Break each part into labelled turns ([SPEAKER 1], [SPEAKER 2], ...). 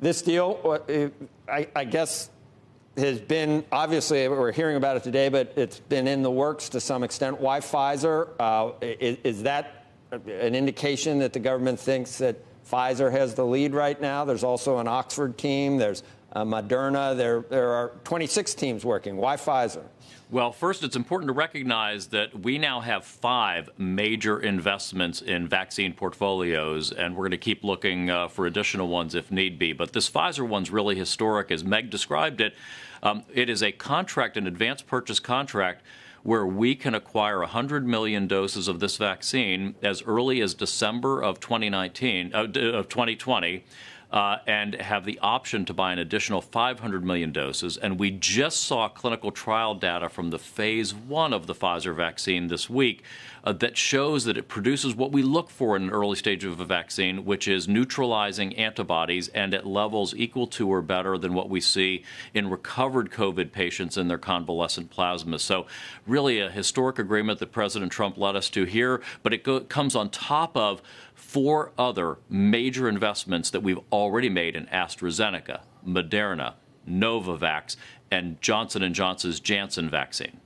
[SPEAKER 1] this deal, uh, I, guess, has been obviously we're hearing about it today, but it's been in the works to some extent. Why Pfizer? Uh, is, is, that an indication that the government thinks that Pfizer has the lead right now? There's also an Oxford team. There's uh, Moderna. There, there are 26 teams working. Why Pfizer?
[SPEAKER 2] Well, first, it's important to recognize that we now have five major investments in vaccine portfolios, and we're going to keep looking uh, for additional ones if need be. But this Pfizer one's really historic, as Meg described it. Um, it is a contract, an advance purchase contract where we can acquire 100 million doses of this vaccine as early as December of 2019 uh, of 2020 uh, and have the option to buy an additional 500 million doses. And we just saw clinical trial data from the phase one of the Pfizer vaccine this week uh, that shows that it produces what we look for in an early stage of a vaccine, which is neutralizing antibodies and at levels equal to or better than what we see in recovered COVID patients in their convalescent plasma. So, really, a historic agreement that President Trump led us to here, but it go- comes on top of four other major investments that we've already made in AstraZeneca, Moderna, Novavax, and Johnson & Johnson's Janssen vaccine.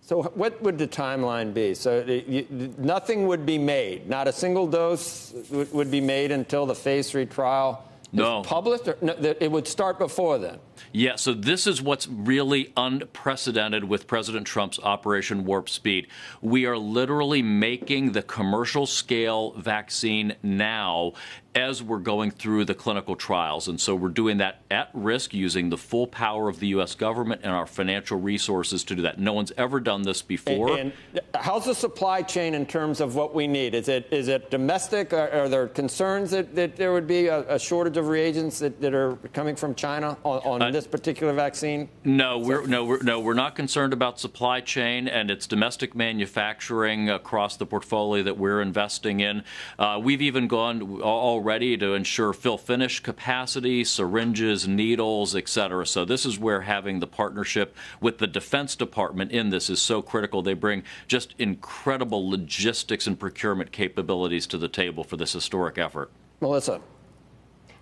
[SPEAKER 1] So what would the timeline be? So you, nothing would be made. Not a single dose would, be made until the phase three trial no. is published. Or, no, it would start before then.
[SPEAKER 2] Yeah, so this is what's really unprecedented with President Trump's Operation Warp Speed. We are literally making the commercial scale vaccine now as we're going through the clinical trials. And so we're doing that at risk using the full power of the U.S. government and our financial resources to do that. No one's ever done this before. And,
[SPEAKER 1] and how's the supply chain in terms of what we need? Is it is it domestic? Are, are there concerns that, that there would be a, a shortage of reagents that, that are coming from China on, on uh, this particular vaccine?
[SPEAKER 2] No, we're no, we're, no, we're not concerned about supply chain and its domestic manufacturing across the portfolio that we're investing in. Uh, we've even gone already to ensure fill finish capacity, syringes, needles, et cetera. So this is where having the partnership with the Defense Department in this is so critical. They bring just incredible logistics and procurement capabilities to the table for this historic effort. Melissa.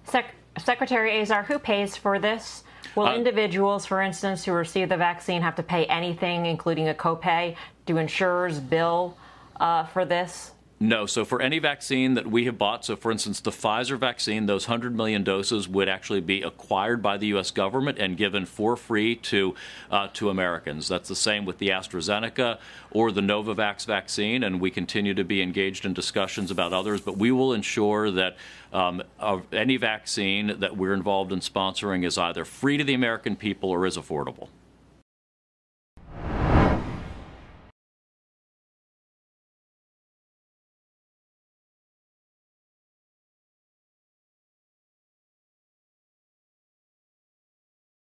[SPEAKER 1] Sec Secretary Azar, who pays for this? Will uh, individuals, for instance, who receive the vaccine have to pay anything, including a copay? Do insurers bill uh, for this?
[SPEAKER 2] No. So for any vaccine that we have bought, so for instance, the Pfizer vaccine, those 100 million doses would actually be acquired by the U.S. government and given for free to uh, to Americans. That's the same with the AstraZeneca or the Novavax vaccine, and we continue to be engaged in discussions about others. But we will ensure that um, any vaccine that we're involved in sponsoring is either free to the American people or is affordable.